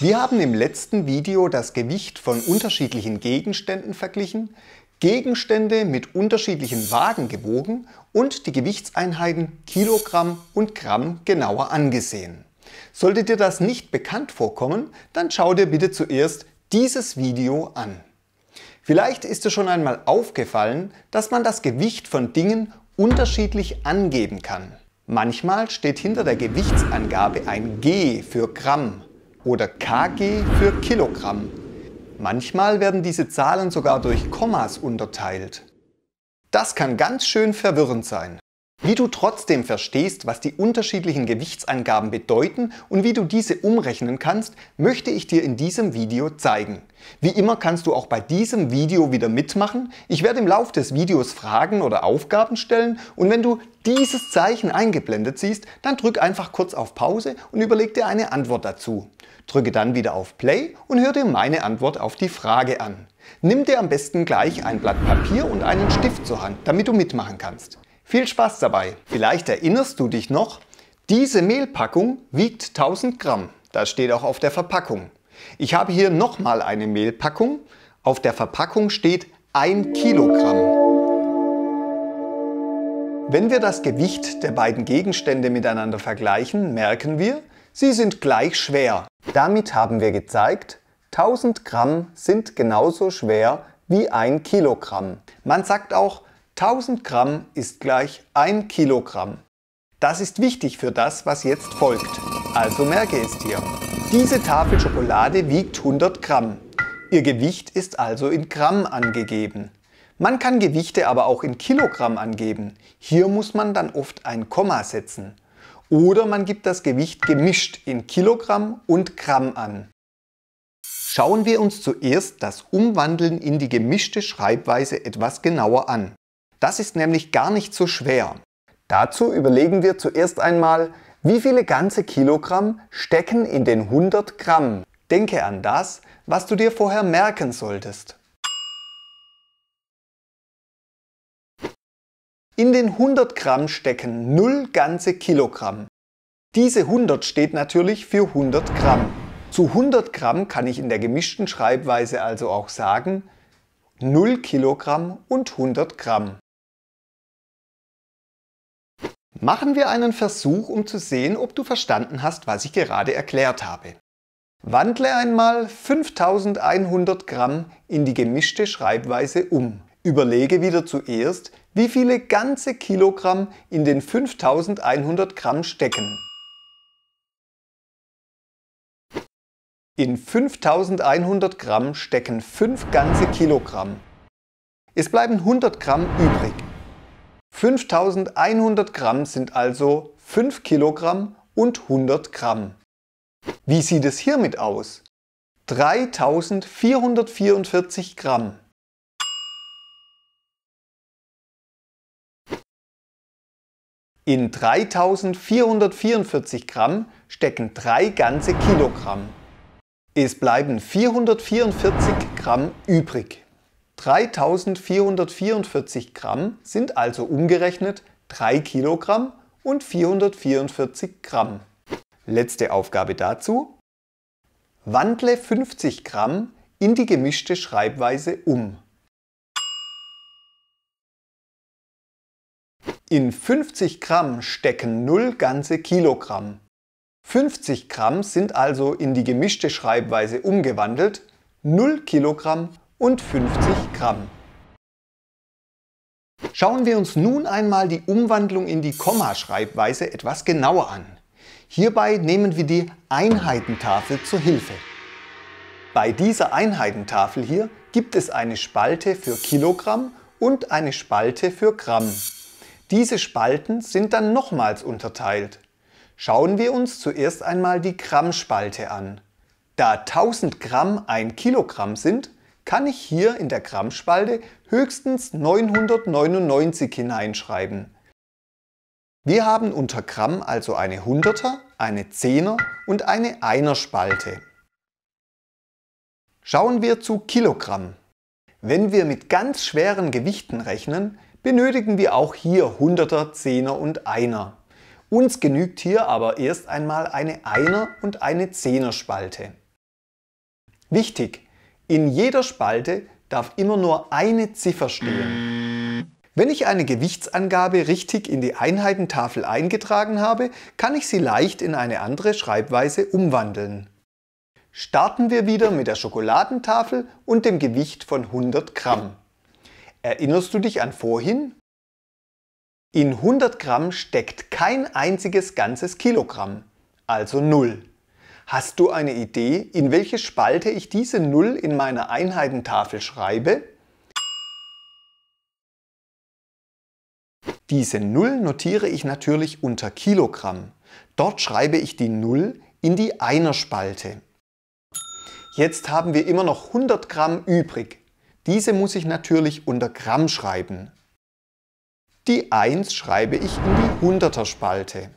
Wir haben im letzten Video das Gewicht von unterschiedlichen Gegenständen verglichen, Gegenstände mit unterschiedlichen Wagen gewogen und die Gewichtseinheiten Kilogramm und Gramm genauer angesehen. Sollte dir das nicht bekannt vorkommen, dann schau dir bitte zuerst dieses Video an. Vielleicht ist dir schon einmal aufgefallen, dass man das Gewicht von Dingen unterschiedlich angeben kann. Manchmal steht hinter der Gewichtsangabe ein G für Gramm, oder kg für Kilogramm. Manchmal werden diese Zahlen sogar durch Kommas unterteilt. Das kann ganz schön verwirrend sein. Wie du trotzdem verstehst, was die unterschiedlichen Gewichtsangaben bedeuten und wie du diese umrechnen kannst, möchte ich dir in diesem Video zeigen. Wie immer kannst du auch bei diesem Video wieder mitmachen. Ich werde im Laufe des Videos Fragen oder Aufgaben stellen und wenn du dieses Zeichen eingeblendet siehst, dann drück einfach kurz auf Pause und überleg dir eine Antwort dazu. Drücke dann wieder auf Play und hör dir meine Antwort auf die Frage an. Nimm dir am besten gleich ein Blatt Papier und einen Stift zur Hand, damit du mitmachen kannst. Viel Spaß dabei! Vielleicht erinnerst du dich noch, diese Mehlpackung wiegt 1000 Gramm. Das steht auch auf der Verpackung. Ich habe hier nochmal eine Mehlpackung. Auf der Verpackung steht 1 Kilogramm. Wenn wir das Gewicht der beiden Gegenstände miteinander vergleichen, merken wir, sie sind gleich schwer. Damit haben wir gezeigt, 1000 Gramm sind genauso schwer wie 1 Kilogramm. Man sagt auch, 1000 Gramm ist gleich 1 Kilogramm. Das ist wichtig für das, was jetzt folgt. Also merke es dir. Diese Tafel Schokolade wiegt 100 Gramm. Ihr Gewicht ist also in Gramm angegeben. Man kann Gewichte aber auch in Kilogramm angeben. Hier muss man dann oft ein Komma setzen. Oder man gibt das Gewicht gemischt in Kilogramm und Gramm an. Schauen wir uns zuerst das Umwandeln in die gemischte Schreibweise etwas genauer an. Das ist nämlich gar nicht so schwer. Dazu überlegen wir zuerst einmal, wie viele ganze Kilogramm stecken in den 100 Gramm. Denke an das, was du dir vorher merken solltest. In den 100 Gramm stecken 0 ganze Kilogramm. Diese 100 steht natürlich für 100 Gramm. Zu 100 Gramm kann ich in der gemischten Schreibweise also auch sagen 0 Kilogramm und 100 Gramm. Machen wir einen Versuch, um zu sehen, ob du verstanden hast, was ich gerade erklärt habe. Wandle einmal 5100 Gramm in die gemischte Schreibweise um. Überlege wieder zuerst, wie viele ganze Kilogramm in den 5100 Gramm stecken. In 5100 Gramm stecken 5 ganze Kilogramm. Es bleiben 100 Gramm übrig. 5100 Gramm sind also 5 Kilogramm und 100 Gramm. Wie sieht es hiermit aus? 3444 Gramm. In 3444 Gramm stecken 3 ganze Kilogramm. Es bleiben 444 Gramm übrig. 3444 Gramm sind also umgerechnet 3 Kilogramm und 444 Gramm. Letzte Aufgabe dazu. Wandle 50 Gramm in die gemischte Schreibweise um. In 50 Gramm stecken 0 ganze Kilogramm. 50 Gramm sind also in die gemischte Schreibweise umgewandelt 0 Kilogramm und 50 Gramm. Schauen wir uns nun einmal die Umwandlung in die Kommaschreibweise etwas genauer an. Hierbei nehmen wir die Einheitentafel zur Hilfe. Bei dieser Einheitentafel hier gibt es eine Spalte für Kilogramm und eine Spalte für Gramm. Diese Spalten sind dann nochmals unterteilt. Schauen wir uns zuerst einmal die Gramm-Spalte an. Da 1000 Gramm ein Kilogramm sind, kann ich hier in der Grammspalte höchstens 999 hineinschreiben. Wir haben unter Gramm also eine 100er, eine 10er und eine 1er Spalte. Schauen wir zu Kilogramm. Wenn wir mit ganz schweren Gewichten rechnen, benötigen wir auch hier 100er, 10er und 1er. Uns genügt hier aber erst einmal eine 1er und eine 10er Spalte. Wichtig, in jeder Spalte darf immer nur eine Ziffer stehen. Wenn ich eine Gewichtsangabe richtig in die Einheitentafel eingetragen habe, kann ich sie leicht in eine andere Schreibweise umwandeln. Starten wir wieder mit der Schokoladentafel und dem Gewicht von 100 Gramm. Erinnerst du dich an vorhin? In 100 Gramm steckt kein einziges ganzes Kilogramm, also 0. Hast du eine Idee, in welche Spalte ich diese 0 in meiner Einheitentafel schreibe? Diese 0 notiere ich natürlich unter Kilogramm. Dort schreibe ich die 0 in die Einer-Spalte. Jetzt haben wir immer noch 100 Gramm übrig. Diese muss ich natürlich unter Gramm schreiben. Die 1 schreibe ich in die 100 er spalte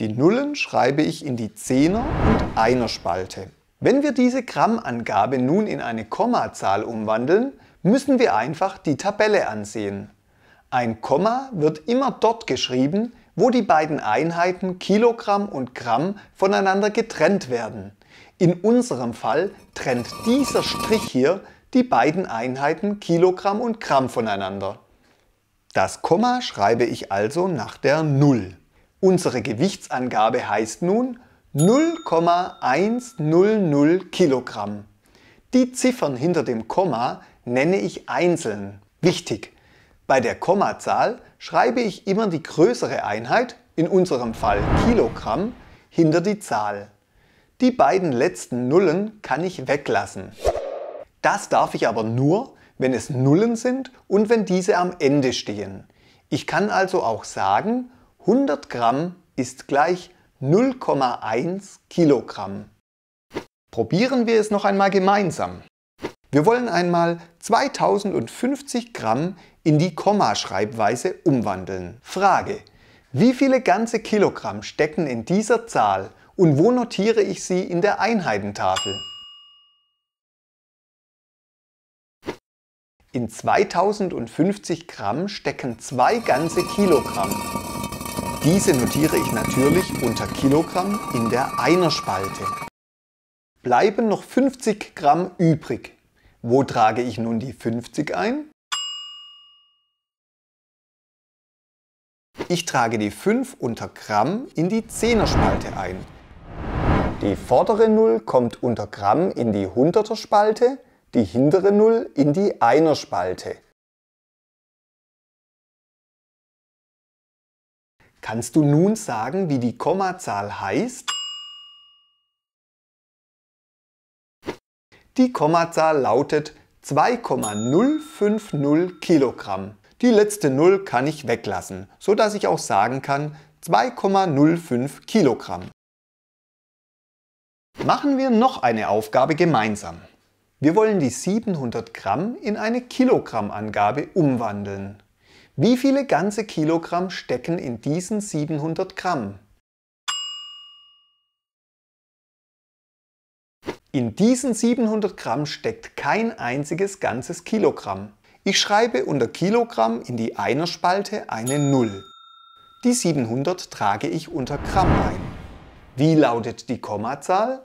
die Nullen schreibe ich in die Zehner- und Einer-Spalte. Wenn wir diese Grammangabe nun in eine Kommazahl umwandeln, müssen wir einfach die Tabelle ansehen. Ein Komma wird immer dort geschrieben, wo die beiden Einheiten Kilogramm und Gramm voneinander getrennt werden. In unserem Fall trennt dieser Strich hier die beiden Einheiten Kilogramm und Gramm voneinander. Das Komma schreibe ich also nach der Null. Unsere Gewichtsangabe heißt nun 0,100 Kilogramm. Die Ziffern hinter dem Komma nenne ich einzeln. Wichtig! Bei der Kommazahl schreibe ich immer die größere Einheit, in unserem Fall Kilogramm, hinter die Zahl. Die beiden letzten Nullen kann ich weglassen. Das darf ich aber nur, wenn es Nullen sind und wenn diese am Ende stehen. Ich kann also auch sagen 100 Gramm ist gleich 0,1 Kilogramm. Probieren wir es noch einmal gemeinsam. Wir wollen einmal 2050 Gramm in die Kommaschreibweise umwandeln. Frage. Wie viele ganze Kilogramm stecken in dieser Zahl und wo notiere ich sie in der Einheitentafel? In 2050 Gramm stecken zwei ganze Kilogramm. Diese notiere ich natürlich unter Kilogramm in der Einerspalte. Bleiben noch 50 Gramm übrig. Wo trage ich nun die 50 ein? Ich trage die 5 unter Gramm in die Zehner-Spalte ein. Die vordere 0 kommt unter Gramm in die Hunderter-Spalte, die hintere 0 in die Einer-Spalte. Kannst du nun sagen, wie die Kommazahl heißt? Die Kommazahl lautet 2,050 Kilogramm. Die letzte Null kann ich weglassen, sodass ich auch sagen kann 2,05 Kilogramm. Machen wir noch eine Aufgabe gemeinsam. Wir wollen die 700 Gramm in eine Kilogrammangabe umwandeln. Wie viele ganze Kilogramm stecken in diesen 700 Gramm? In diesen 700 Gramm steckt kein einziges ganzes Kilogramm. Ich schreibe unter Kilogramm in die Einerspalte eine 0. Die 700 trage ich unter Gramm ein. Wie lautet die Kommazahl?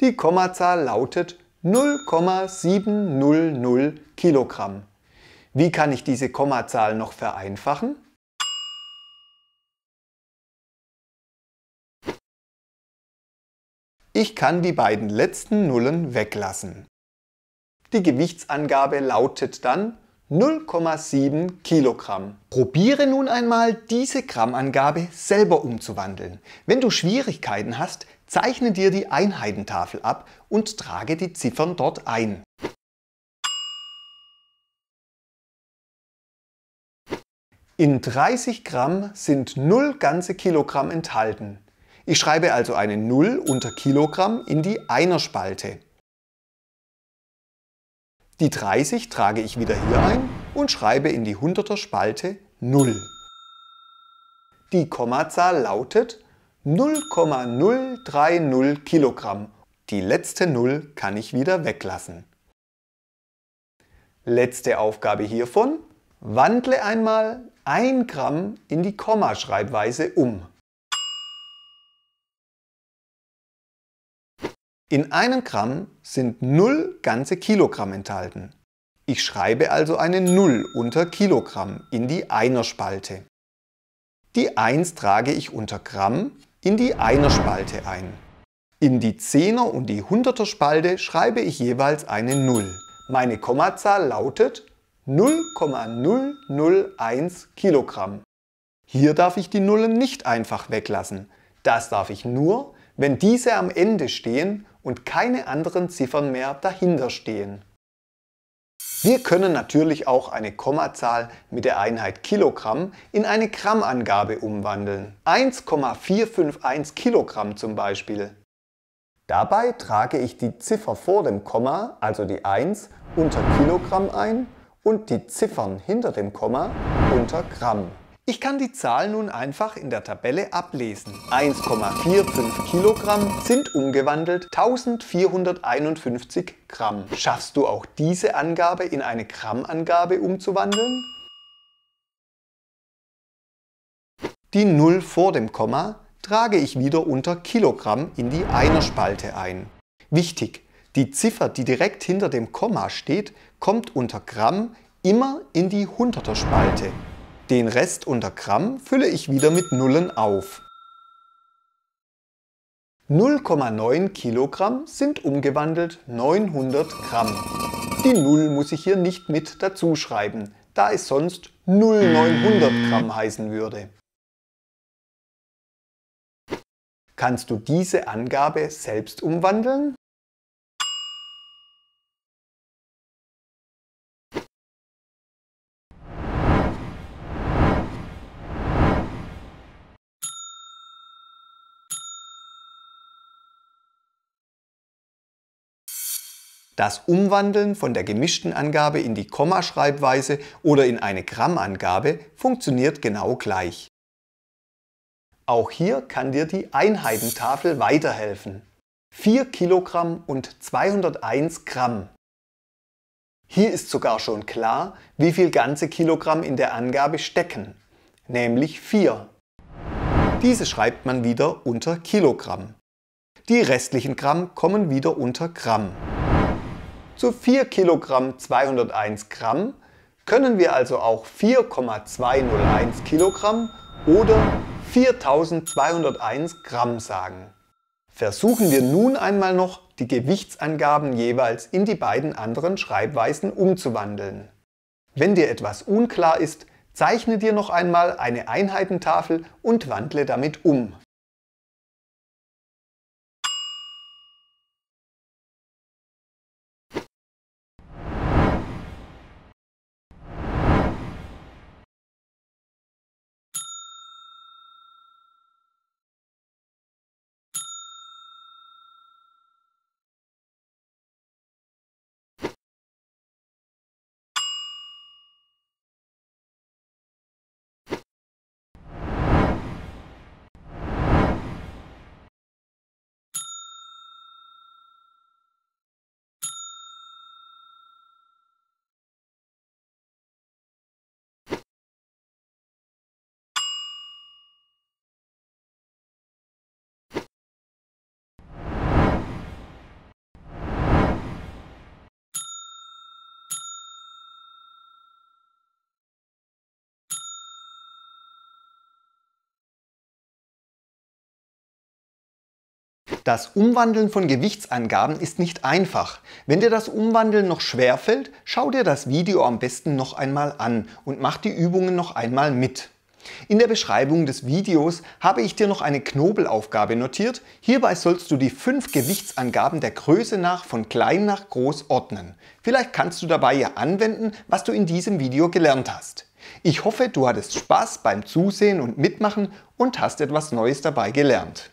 Die Kommazahl lautet 0,700 Kilogramm. Wie kann ich diese Kommazahl noch vereinfachen? Ich kann die beiden letzten Nullen weglassen. Die Gewichtsangabe lautet dann 0,7 Kilogramm. Probiere nun einmal, diese Grammangabe selber umzuwandeln. Wenn du Schwierigkeiten hast, Zeichne dir die Einheitentafel ab und trage die Ziffern dort ein. In 30 Gramm sind 0 ganze Kilogramm enthalten. Ich schreibe also eine 0 unter Kilogramm in die Einerspalte. Die 30 trage ich wieder hier ein und schreibe in die 100er Spalte 0. Die Kommazahl lautet 0,030 Kilogramm. Die letzte Null kann ich wieder weglassen. Letzte Aufgabe hiervon. Wandle einmal 1 Gramm in die Kommaschreibweise um. In einem Gramm sind 0 ganze Kilogramm enthalten. Ich schreibe also eine 0 unter Kilogramm in die Einerspalte. Die 1 trage ich unter Gramm in die Einer Spalte ein. In die 10er und die 100er Spalte schreibe ich jeweils eine 0. Meine Kommazahl lautet 0,001 Kilogramm. Hier darf ich die Nullen nicht einfach weglassen. Das darf ich nur, wenn diese am Ende stehen und keine anderen Ziffern mehr dahinter stehen. Wir können natürlich auch eine Kommazahl mit der Einheit Kilogramm in eine Grammangabe umwandeln. 1,451 Kilogramm zum Beispiel. Dabei trage ich die Ziffer vor dem Komma, also die 1, unter Kilogramm ein und die Ziffern hinter dem Komma unter Gramm. Ich kann die Zahl nun einfach in der Tabelle ablesen. 1,45 Kilogramm sind umgewandelt 1451 Gramm. Schaffst du auch diese Angabe in eine Grammangabe umzuwandeln? Die 0 vor dem Komma trage ich wieder unter Kilogramm in die Einerspalte ein. Wichtig, die Ziffer, die direkt hinter dem Komma steht, kommt unter Gramm immer in die Hunderter-Spalte. Den Rest unter Gramm fülle ich wieder mit Nullen auf. 0,9 Kilogramm sind umgewandelt 900 Gramm. Die Null muss ich hier nicht mit dazu schreiben, da es sonst 0900 Gramm heißen würde. Kannst du diese Angabe selbst umwandeln? Das Umwandeln von der gemischten Angabe in die Kommaschreibweise oder in eine Grammangabe funktioniert genau gleich. Auch hier kann dir die Einheitentafel weiterhelfen. 4 Kilogramm und 201 Gramm. Hier ist sogar schon klar, wie viel ganze Kilogramm in der Angabe stecken, nämlich 4. Diese schreibt man wieder unter Kilogramm. Die restlichen Gramm kommen wieder unter Gramm. Zu 4 Kilogramm 201 Gramm können wir also auch 4,201 Kilogramm oder 4201 Gramm sagen. Versuchen wir nun einmal noch, die Gewichtsangaben jeweils in die beiden anderen Schreibweisen umzuwandeln. Wenn dir etwas unklar ist, zeichne dir noch einmal eine Einheitentafel und wandle damit um. Das Umwandeln von Gewichtsangaben ist nicht einfach. Wenn dir das Umwandeln noch schwer fällt, schau dir das Video am besten noch einmal an und mach die Übungen noch einmal mit. In der Beschreibung des Videos habe ich dir noch eine Knobelaufgabe notiert. Hierbei sollst du die fünf Gewichtsangaben der Größe nach von klein nach groß ordnen. Vielleicht kannst du dabei ja anwenden, was du in diesem Video gelernt hast. Ich hoffe, du hattest Spaß beim Zusehen und Mitmachen und hast etwas Neues dabei gelernt.